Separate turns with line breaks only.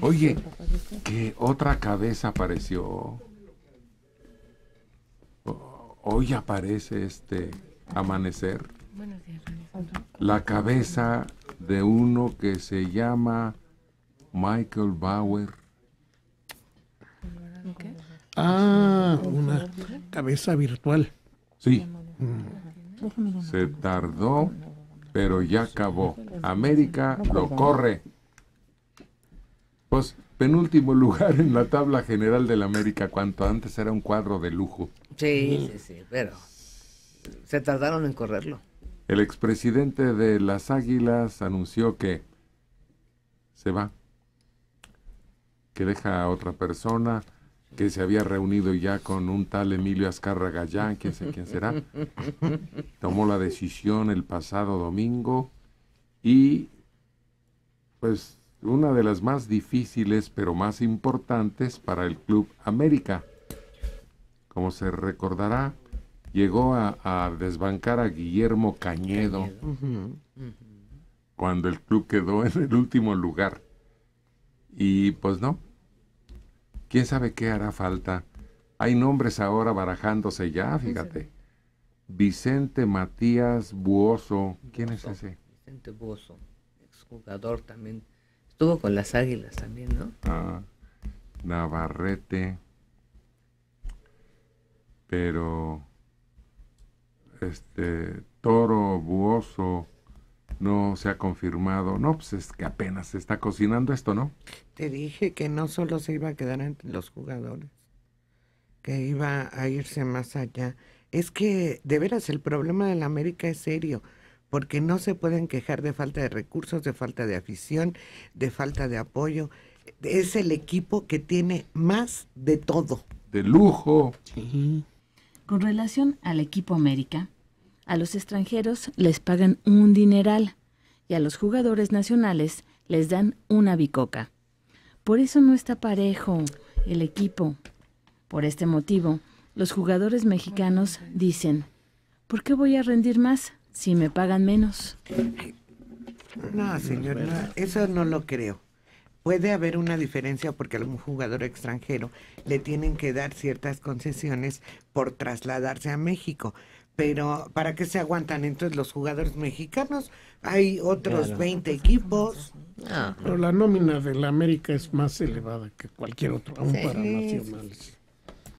Oye, pues, que
otra cabeza apareció. Hoy aparece este amanecer. La cabeza de uno que se llama Michael Bauer. Ah, una cabeza virtual. Sí.
Mm.
Se tardó, pero ya acabó. América lo corre. Pues penúltimo lugar en la tabla general del América, cuanto antes era un cuadro de lujo. Sí, sí,
sí, pero se tardaron en correrlo.
El expresidente de las Águilas anunció que se va, que deja a otra persona, que se había reunido ya con un tal Emilio Azcarra Gallán, quién sé quién será. Tomó la decisión el pasado domingo y pues una de las más difíciles pero más importantes para el Club América. Como se recordará, llegó a, desbancar a Guillermo Cañedo, cuando el club quedó en el último lugar. Y pues no, quién sabe qué hará falta. Hay nombres ahora barajándose ya, fíjate. Vicente Matías Buoso. ¿Quién
es ese? Vicente Buoso, exjugador también
Estuvo con las águilas también, ¿no? Ah, Navarrete. Pero. Este. Toro, Buoso. No se ha confirmado. No, pues es que apenas se está cocinando esto, ¿no?
Te dije que no solo se iba a quedar entre los jugadores, que iba a irse más allá. Es que, de veras, el problema de la América es serio porque no se pueden quejar de falta de recursos, de falta de afición, de falta de apoyo. Es el equipo que tiene más de todo. De lujo. Con relación al equipo América, a los extranjeros les pagan un dineral y a los jugadores nacionales les dan una bicoca. Por eso no está parejo el equipo. Por este motivo, los jugadores mexicanos dicen, ¿por qué voy a rendir más si me pagan menos. No, señora, eso no lo creo. Puede haber una diferencia porque a jugador extranjero le tienen que dar ciertas concesiones por trasladarse a México. Pero ¿para qué se aguantan entonces los jugadores mexicanos? Hay otros 20 equipos.
Ah. Pero la nómina de la América es más elevada que cualquier otro, aún para nacionales.